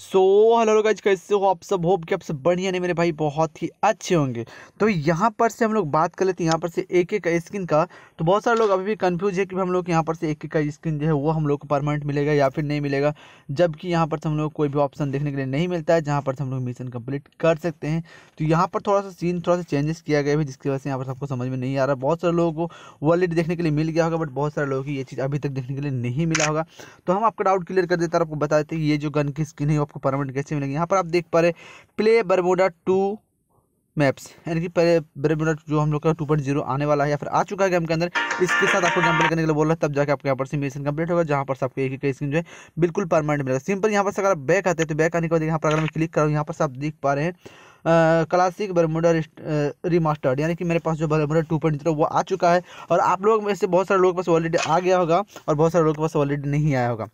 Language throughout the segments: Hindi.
सो हेलो आज कैसे हो आप सब होप कि आप सब बढ़िया नहीं मेरे भाई बहुत ही अच्छे होंगे तो यहाँ पर से हम लोग बात कर लेते हैं यहाँ पर से एक एक स्किन का तो बहुत सारे लोग अभी भी कंफ्यूज है कि हम लोग यहाँ पर से एक एक का स्किन जो है वो हम लोग को परमानेंट मिलेगा या फिर नहीं मिलेगा जबकि यहाँ पर से हम लोग कोई भी ऑप्शन देखने के लिए नहीं मिलता है जहाँ पर से हम लोग मिशन कम्प्लीट कर सकते हैं तो यहाँ पर थोड़ा सा सीन थोड़ा सा चेंजेस किया गया है जिसकी वजह से यहाँ पर सबको समझ में नहीं आ रहा बहुत सारे लोगों को वर्ल्ड देखने के लिए मिल गया होगा बट बहुत सारे लोगों को ये चीज़ अभी तक देखने के लिए नहीं मिला होगा तो हम आपका डाउट क्लियर कर देते हैं आपको बता देते हैं ये जो गन की स्किन है आपको परमानेंट कैसे मिलेंगे यहाँ पर आप देख पा रहे प्ले बरमोडा टू मैप्स यानी कि पहले बरमोडा जो हम लोग का टू पॉइंट जीरो आने वाला है या फिर आ चुका है गेम के अंदर इसके साथ आपको कंप्लीट करने के लिए बोल रहा है तब जाके आपके यहाँ पर सिमेशन कंप्लीट होगा जहाँ पर आपको एक ही स्क्रीन जो है बिल्कुल परमानेंट मिलेगा सिंपल यहाँ पर अगर आप बैक आते हैं तो बैक आने के बाद यहाँ पर अगर मैं क्लिक कर रहा हूँ यहाँ पर आप देख पा रहे हैं क्लासिक बरमोडा रिमास्टर्ड यानी कि मेरे पास जो बरमोडा टू पॉइंट जीरो वो आ चुका है और आप लोग में से बहुत सारे लोगों के पास ऑलरेडी आ गया होगा और बहुत सारे लोगों के पास ऑलरेडी नहीं आया होगा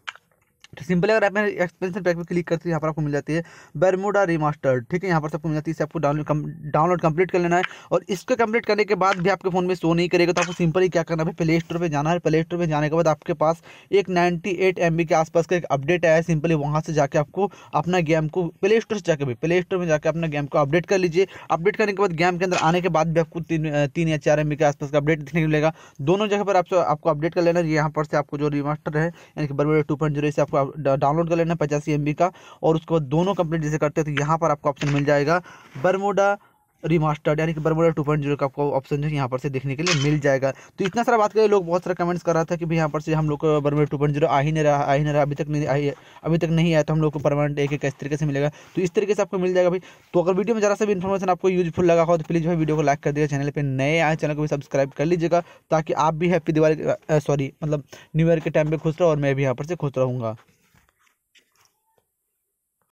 तो सिंपल अगर आप एक्सपेंशन पैक पर क्लिक करते हैं यहाँ पर आपको मिल जाती है बरमुडा रिमास्टर्ड ठीक है यहाँ पर सबको मिल जाती है इसे आपको डाउनलोड डाउनलोड कंप्लीट कर लेना है और इसको कंप्लीट करने के बाद भी आपके फोन में शो नहीं करेगा तो आपको सिंपली क्या करना है प्ले स्टोर पर जाना है प्ले स्टोर पर जाने के बाद आपके पास एक नाइन्टी एट एम बी के आसपास का एक अपडेट आया है सिंपली वहाँ से जाकर आपको अपना गेम को प्ले स्टोर से जाकर भी प्ले स्टोर में जाकर अपना गेम को अपडेट कर लीजिए अपडेट करने के बाद गेम के अंदर आने के बाद भी आपको तीन तीन या चार एम के आसपास का अपडेट देखने को मिलेगा दोनों जगह पर आपको अपडेट कर लेना यहाँ पर से आपको जो रिमास्टर है यानी कि बरमोडा टू पॉइंट जीरो आपको डाउनलोड कर लेना पचासी एम का और उसके बाद दोनों कंप्लीट जैसे करते हैं तो यहाँ पर आपको ऑप्शन मिल जाएगा बरमोडा रिमास्टर्ड यानी कि बरमोडा टू पॉइंट जीरो का आपको ऑप्शन जो है यहाँ पर से देखने के लिए मिल जाएगा तो इतना सारा बात करें लोग बहुत सारे कमेंट्स कर रहा था कि भाई यहाँ पर से हम लोग को बरमोडा टू पॉइंट जीरो आ ही नहीं रहा आ ही नहीं रहा अभी तक नहीं आई अभी तक नहीं आया तो हम लोग को परमानेंट एक एक इस तरीके से मिलेगा तो इस तरीके से आपको मिल जाएगा भाई तो अगर वीडियो में जरा सा भी इन्फॉर्मेशन आपको यूजफुल लगा हो तो प्लीज़ भाई वीडियो को लाइक कर दिया चैनल पर नए आए चैनल को भी सब्सक्राइब कर लीजिएगा ताकि आप भी हैप्पी दिवाली सॉरी मतलब न्यू ईयर के टाइम पर खुश रहो और मैं भी यहाँ पर से खुश रहूँगा